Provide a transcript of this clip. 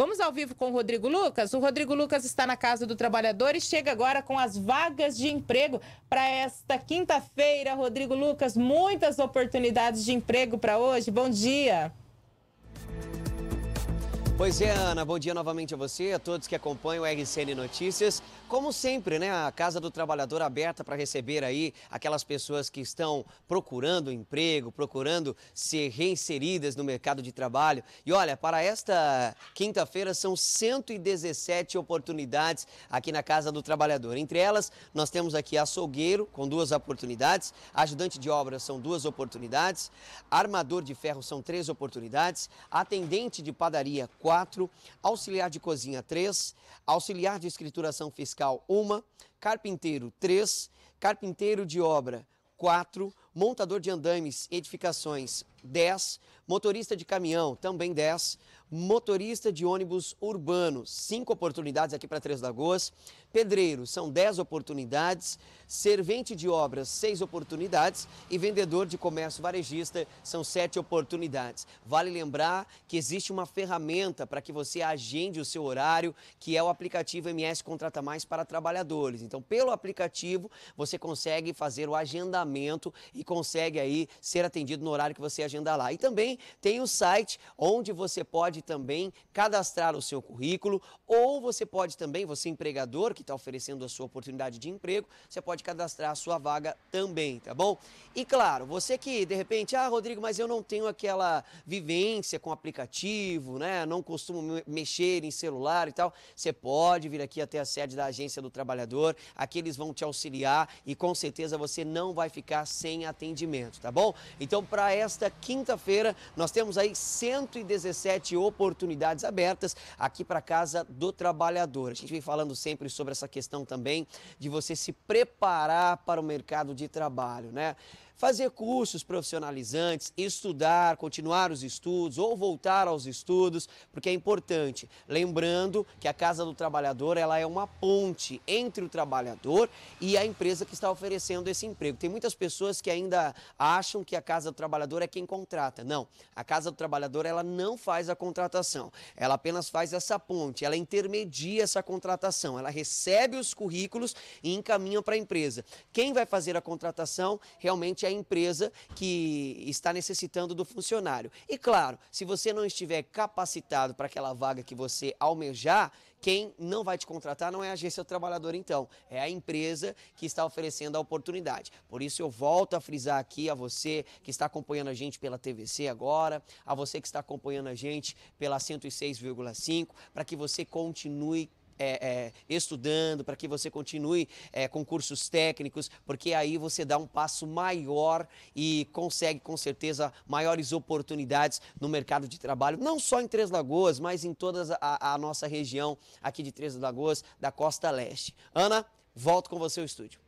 Vamos ao vivo com o Rodrigo Lucas. O Rodrigo Lucas está na Casa do Trabalhador e chega agora com as vagas de emprego para esta quinta-feira. Rodrigo Lucas, muitas oportunidades de emprego para hoje. Bom dia. Pois é, Ana, bom dia novamente a você, a todos que acompanham o RCN Notícias. Como sempre, né, a Casa do Trabalhador aberta para receber aí aquelas pessoas que estão procurando emprego, procurando ser reinseridas no mercado de trabalho. E olha, para esta quinta-feira são 117 oportunidades aqui na Casa do Trabalhador. Entre elas, nós temos aqui açougueiro com duas oportunidades, ajudante de obra são duas oportunidades, armador de ferro são três oportunidades, atendente de padaria quatro 4, auxiliar de cozinha 3, auxiliar de escrituração fiscal 1, carpinteiro 3, carpinteiro de obra 4, montador de andames edificações 10, motorista de caminhão também 10, motorista de ônibus urbano, cinco oportunidades aqui para Três Lagoas, pedreiro, são dez oportunidades, servente de obras, seis oportunidades e vendedor de comércio varejista, são sete oportunidades. Vale lembrar que existe uma ferramenta para que você agende o seu horário, que é o aplicativo MS Contrata Mais para Trabalhadores. Então, pelo aplicativo, você consegue fazer o agendamento e consegue aí ser atendido no horário que você agenda lá. E também tem o site onde você pode pode também cadastrar o seu currículo ou você pode também, você empregador que está oferecendo a sua oportunidade de emprego, você pode cadastrar a sua vaga também, tá bom? E claro, você que de repente, ah, Rodrigo, mas eu não tenho aquela vivência com aplicativo, né? Não costumo mexer em celular e tal. Você pode vir aqui até a sede da Agência do Trabalhador, aqui eles vão te auxiliar e com certeza você não vai ficar sem atendimento, tá bom? Então, para esta quinta-feira, nós temos aí 117 outros oportunidades abertas aqui para a Casa do Trabalhador. A gente vem falando sempre sobre essa questão também de você se preparar para o mercado de trabalho, né? fazer cursos profissionalizantes, estudar, continuar os estudos ou voltar aos estudos, porque é importante. Lembrando que a Casa do Trabalhador ela é uma ponte entre o trabalhador e a empresa que está oferecendo esse emprego. Tem muitas pessoas que ainda acham que a Casa do Trabalhador é quem contrata. Não, a Casa do Trabalhador ela não faz a contratação, ela apenas faz essa ponte, ela intermedia essa contratação, ela recebe os currículos e encaminha para a empresa. Quem vai fazer a contratação realmente é é a empresa que está necessitando do funcionário. E claro, se você não estiver capacitado para aquela vaga que você almejar, quem não vai te contratar não é a agência do trabalhador, então, é a empresa que está oferecendo a oportunidade. Por isso, eu volto a frisar aqui a você que está acompanhando a gente pela TVC agora, a você que está acompanhando a gente pela 106,5, para que você continue é, é, estudando, para que você continue é, com cursos técnicos, porque aí você dá um passo maior e consegue, com certeza, maiores oportunidades no mercado de trabalho, não só em Três Lagoas, mas em toda a, a nossa região aqui de Três Lagoas, da Costa Leste. Ana, volto com você ao estúdio.